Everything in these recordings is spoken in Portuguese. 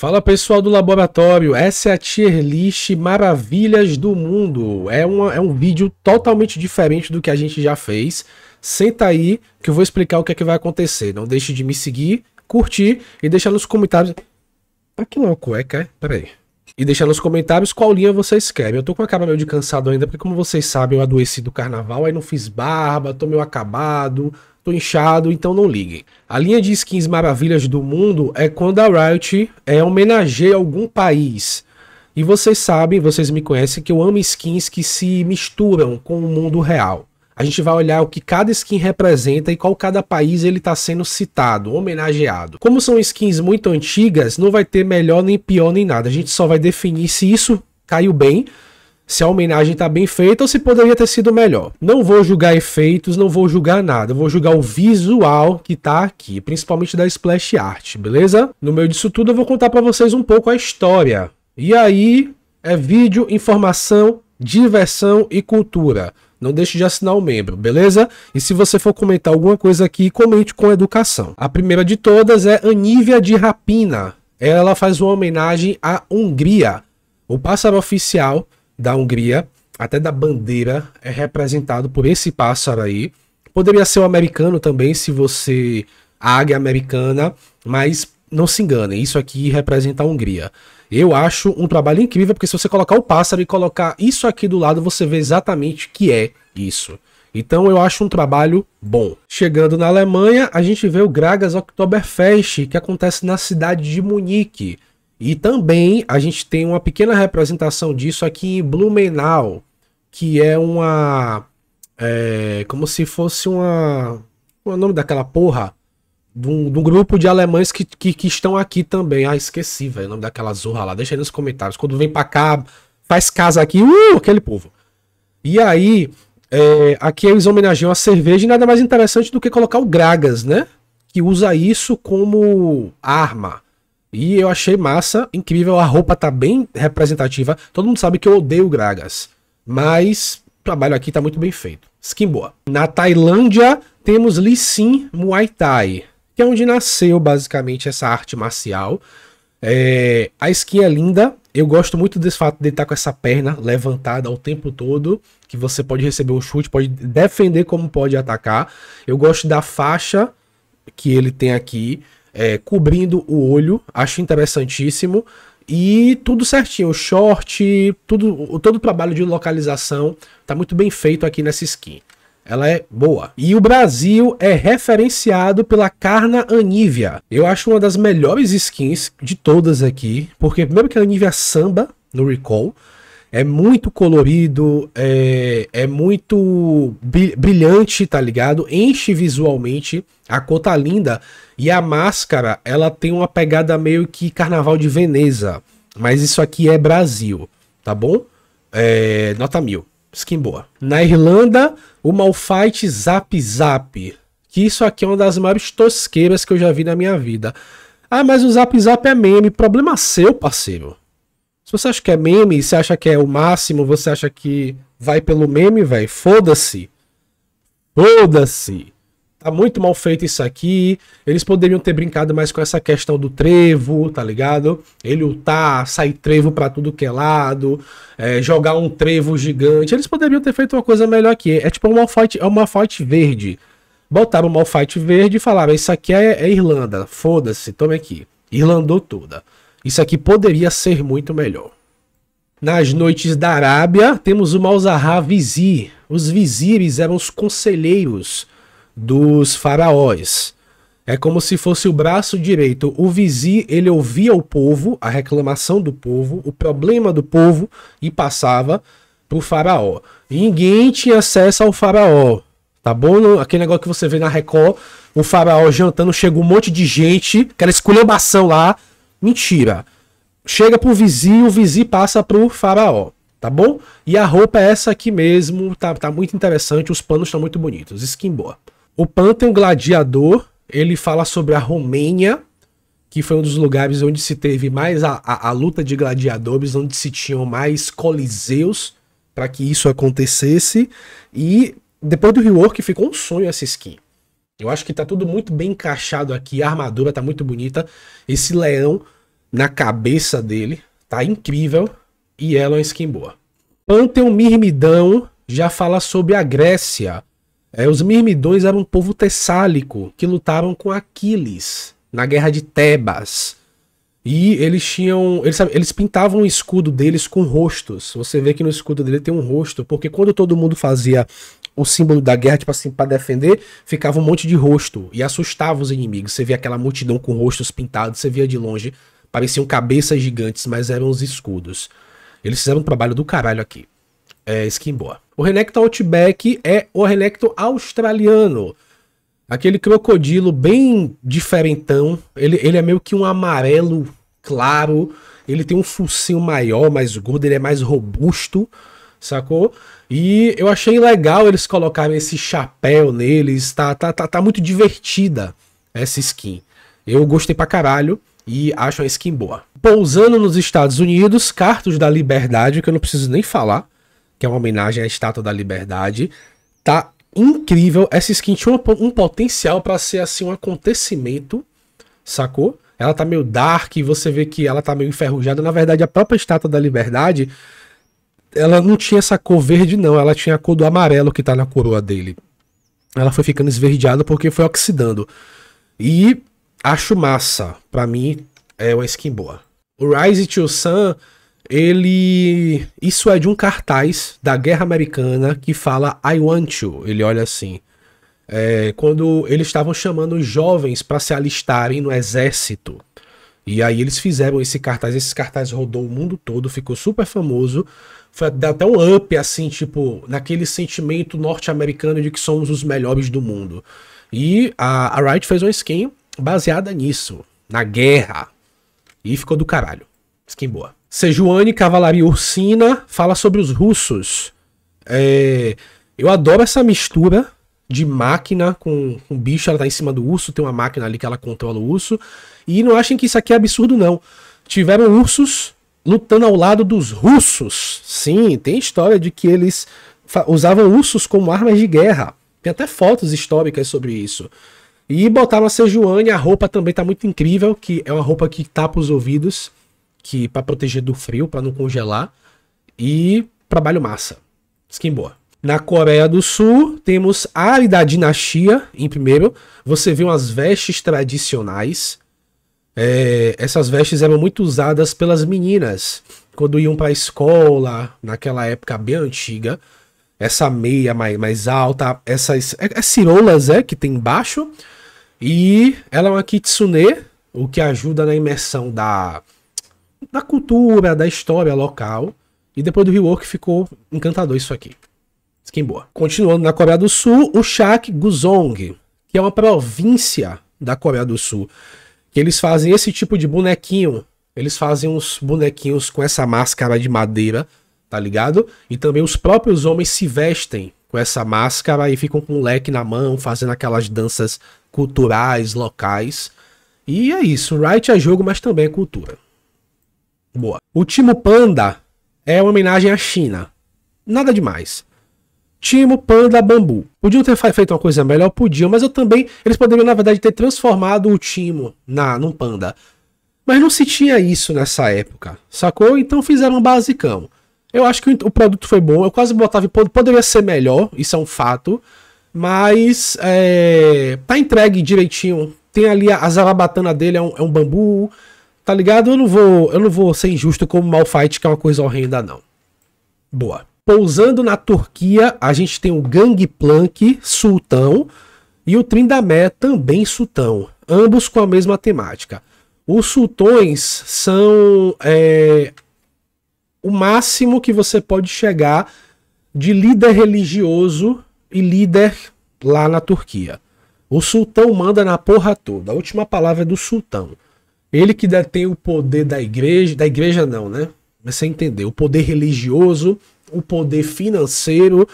Fala pessoal do laboratório, essa é a tier list Maravilhas do Mundo. É, uma, é um vídeo totalmente diferente do que a gente já fez. Senta aí que eu vou explicar o que é que vai acontecer. Não deixe de me seguir, curtir e deixar nos comentários. Aqui ah, não é uma cueca, é? Peraí. E deixar nos comentários qual linha vocês querem. Eu tô com a cara meio de cansado ainda, porque como vocês sabem, eu adoeci do carnaval, aí não fiz barba, tô meio acabado, tô inchado, então não liguem. A linha de skins maravilhas do mundo é quando a Riot é, homenageia algum país. E vocês sabem, vocês me conhecem, que eu amo skins que se misturam com o mundo real. A gente vai olhar o que cada skin representa e qual cada país ele está sendo citado, homenageado. Como são skins muito antigas, não vai ter melhor nem pior nem nada. A gente só vai definir se isso caiu bem se a homenagem está bem feita ou se poderia ter sido melhor. Não vou julgar efeitos, não vou julgar nada, vou julgar o visual que está aqui, principalmente da splash art, beleza? No meio disso tudo eu vou contar para vocês um pouco a história. E aí é vídeo, informação, diversão e cultura. Não deixe de assinar o um membro, beleza? E se você for comentar alguma coisa aqui, comente com educação. A primeira de todas é Anívia de Rapina. Ela faz uma homenagem à Hungria. O pássaro oficial da Hungria, até da bandeira, é representado por esse pássaro aí. Poderia ser o um americano também, se você. A águia americana, mas não se enganem, isso aqui representa a Hungria. Eu acho um trabalho incrível, porque se você colocar o pássaro e colocar isso aqui do lado, você vê exatamente que é isso. Então eu acho um trabalho bom. Chegando na Alemanha, a gente vê o Gragas Oktoberfest, que acontece na cidade de Munique. E também a gente tem uma pequena representação disso aqui em Blumenau, que é uma. É, como se fosse uma. Qual é o nome daquela porra? De um, de um grupo de alemães que, que, que, estão aqui também. Ah, esqueci, velho, o nome daquela zorra lá. Deixa aí nos comentários. Quando vem pra cá, faz casa aqui, uh, aquele povo. E aí, é, aqui eles homenageiam a cerveja e nada mais interessante do que colocar o Gragas, né? Que usa isso como arma. E eu achei massa, incrível, a roupa tá bem representativa. Todo mundo sabe que eu odeio Gragas, mas o trabalho aqui tá muito bem feito. Skin boa. Na Tailândia temos Lee Sin Muay Thai, que é onde nasceu basicamente essa arte marcial. É... a skin é linda, eu gosto muito desse fato de estar com essa perna levantada o tempo todo, que você pode receber um chute, pode defender como pode atacar. Eu gosto da faixa que ele tem aqui, é, cobrindo o olho, acho interessantíssimo. E tudo certinho, o short, tudo, todo o trabalho de localização está muito bem feito aqui nessa skin. Ela é boa. E o Brasil é referenciado pela Carna Anívia. Eu acho uma das melhores skins de todas aqui, porque primeiro que a Anívia samba no Recall, é muito colorido, é, é muito brilhante, tá ligado? Enche visualmente, a cor tá linda. E a máscara, ela tem uma pegada meio que carnaval de Veneza. Mas isso aqui é Brasil, tá bom? É, nota mil. Skin boa. Na Irlanda, o Malfight Zap Zap. Que isso aqui é uma das maiores tosqueiras que eu já vi na minha vida. Ah, mas o Zap Zap é meme. Problema seu, parceiro. Se você acha que é meme, você acha que é o máximo, você acha que vai pelo meme, velho, foda-se. Foda-se. Tá muito mal feito isso aqui. Eles poderiam ter brincado mais com essa questão do trevo, tá ligado? Ele lutar, sair trevo pra tudo que é lado, é, jogar um trevo gigante. Eles poderiam ter feito uma coisa melhor aqui. É tipo uma fight, é uma fight verde. Botaram uma fight verde e falaram: Isso aqui é, é Irlanda, foda-se, tome aqui. Irlandou toda. Isso aqui poderia ser muito melhor. Nas noites da Arábia, temos o Malzahar Vizir. Os vizires eram os conselheiros dos faraós. É como se fosse o braço direito. O vizir, ele ouvia o povo, a reclamação do povo, o problema do povo e passava para o faraó. Ninguém tinha acesso ao faraó. Tá bom? Aquele negócio que você vê na Record, o faraó jantando, chega um monte de gente, aquela esculhambação lá, Mentira. Chega pro vizinho, o vizinho passa pro faraó, tá bom? E a roupa é essa aqui mesmo, tá, tá muito interessante, os panos estão muito bonitos, skin boa. O Pantheon Gladiador, ele fala sobre a Romênia, que foi um dos lugares onde se teve mais a, a, a luta de gladiadores, onde se tinham mais coliseus para que isso acontecesse. E depois do rework ficou um sonho essa skin. Eu acho que tá tudo muito bem encaixado aqui. A armadura tá muito bonita. Esse leão na cabeça dele tá incrível. E ela é uma skin boa. Pantheon Mirmidão já fala sobre a Grécia. É, os Mirmidões eram um povo tessálico que lutaram com Aquiles na guerra de Tebas. E eles tinham. Eles, eles pintavam o escudo deles com rostos. Você vê que no escudo dele tem um rosto, porque quando todo mundo fazia o símbolo da guerra, tipo assim, para defender, ficava um monte de rosto e assustava os inimigos. Você via aquela multidão com rostos pintados, você via de longe. Pareciam cabeças gigantes, mas eram os escudos. Eles fizeram um trabalho do caralho aqui. É skin boa. O Renekton Outback é o Renekton australiano. Aquele crocodilo bem diferentão. Ele, ele é meio que um amarelo claro, ele tem um focinho maior, mais gordo, ele é mais robusto, sacou? E eu achei legal eles colocarem esse chapéu neles, tá, tá, tá, tá muito divertida essa skin. Eu gostei pra caralho e acho a skin boa. Pousando nos Estados Unidos, Cartos da Liberdade, que eu não preciso nem falar, que é uma homenagem à Estátua da Liberdade, tá incrível. Essa skin tinha um, um potencial para ser assim um acontecimento, sacou? ela tá meio dark, você vê que ela tá meio enferrujada. Na verdade, a própria estátua da liberdade, ela não tinha essa cor verde, não. Ela tinha a cor do amarelo que tá na coroa dele. Ela foi ficando esverdeada porque foi oxidando. E acho massa. Pra mim, é uma skin boa. O Rise to Sun, ele. Isso é de um cartaz da guerra americana que fala I want you. Ele olha assim é, quando eles estavam chamando os jovens para se alistarem no exército. E aí eles fizeram esse cartaz, esse cartaz rodou o mundo todo, ficou super famoso. Foi até um up, assim, tipo, naquele sentimento norte-americano de que somos os melhores do mundo. E a, a fez uma skin baseada nisso, na guerra. E ficou do caralho. Skin boa. Sejuani Cavalaria Ursina fala sobre os russos. É, eu adoro essa mistura de máquina com um bicho, ela tá em cima do urso, tem uma máquina ali que ela controla o urso. E não achem que isso aqui é absurdo, não. Tiveram ursos lutando ao lado dos russos. Sim, tem história de que eles usavam ursos como armas de guerra. Tem até fotos históricas sobre isso. E botaram a Sejuani, a roupa também tá muito incrível, que é uma roupa que tapa os ouvidos, que para proteger do frio, para não congelar. E trabalho massa. Skin boa. Na Coreia do Sul, temos a área da dinastia, em primeiro. Você vê umas vestes tradicionais. É, essas vestes eram muito usadas pelas meninas quando iam para a escola, naquela época bem antiga. Essa meia mais, mais alta, essas é, é cirolas é, que tem embaixo. E ela é uma kitsune, o que ajuda na imersão da, da cultura, da história local. E depois do rework ficou encantador isso aqui. Skin boa. Continuando na Coreia do Sul, o Shaq Guzong, que é uma província da Coreia do Sul, que eles fazem esse tipo de bonequinho. Eles fazem uns bonequinhos com essa máscara de madeira, tá ligado? E também os próprios homens se vestem com essa máscara e ficam com um leque na mão, fazendo aquelas danças culturais, locais. E é isso, Right é jogo, mas também é cultura. Boa. O Timo Panda é uma homenagem à China. Nada demais. Timo, Panda, Bambu. Podiam ter feito uma coisa melhor? Podiam, mas eu também. Eles poderiam, na verdade, ter transformado o Timo na, num Panda. Mas não se tinha isso nessa época, sacou? Então fizeram um basicão. Eu acho que o produto foi bom, eu quase botava em ponto. Poderia ser melhor, isso é um fato. Mas é, tá entregue direitinho. Tem ali a, a zarabatana dele, é um, é um bambu. Tá ligado? Eu não vou, eu não vou ser injusto como Malfight, que é uma coisa horrenda, não. Boa. Pousando na Turquia, a gente tem o Gangplank Sultão e o Trindamé também Sultão, ambos com a mesma temática. Os sultões são é, o máximo que você pode chegar de líder religioso e líder lá na Turquia. O sultão manda na porra toda. A última palavra é do sultão. Ele que detém o poder da igreja, da igreja não, né? Mas você entendeu? O poder religioso o poder financeiro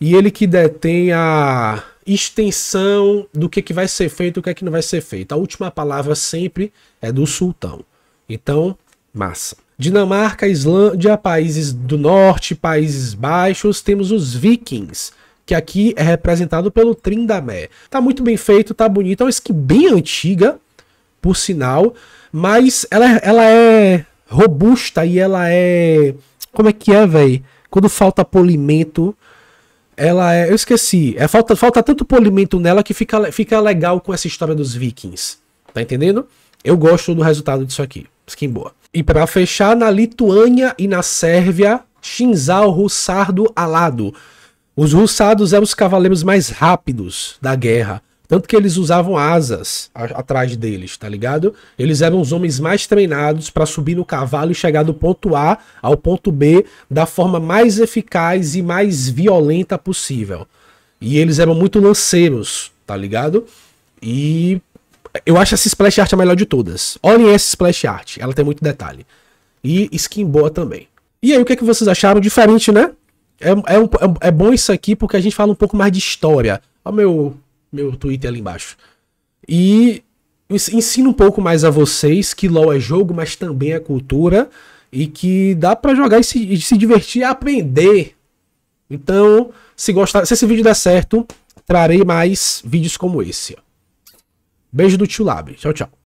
e ele que detém a extensão do que, que vai ser feito e o que, é que não vai ser feito. A última palavra sempre é do sultão. Então, massa. Dinamarca, Islândia, países do norte, Países Baixos, temos os vikings, que aqui é representado pelo Trindamé. Tá muito bem feito, tá bonito, é uma skin bem antiga, por sinal, mas ela, é, ela é robusta e ela é... como é que é, velho? Quando falta polimento, ela é. Eu esqueci. É, falta, falta tanto polimento nela que fica, fica legal com essa história dos vikings. Tá entendendo? Eu gosto do resultado disso aqui. Skin boa. E para fechar, na Lituânia e na Sérvia, Shinzal Russardo Alado. Os russados eram os cavaleiros mais rápidos da guerra. Tanto que eles usavam asas a, atrás deles, tá ligado? Eles eram os homens mais treinados para subir no cavalo e chegar do ponto A ao ponto B da forma mais eficaz e mais violenta possível. E eles eram muito lanceiros, tá ligado? E eu acho essa splash art a melhor de todas. Olhem essa splash art, ela tem muito detalhe. E skin boa também. E aí, o que, é que vocês acharam? Diferente, né? É, é, um, é, é bom isso aqui porque a gente fala um pouco mais de história. Ó, meu meu Twitter é ali embaixo. E ensino um pouco mais a vocês que LoL é jogo, mas também é cultura e que dá para jogar e se, e se divertir e aprender. Então, se gostar, se esse vídeo der certo, trarei mais vídeos como esse. Beijo do tio Lab. Tchau, tchau.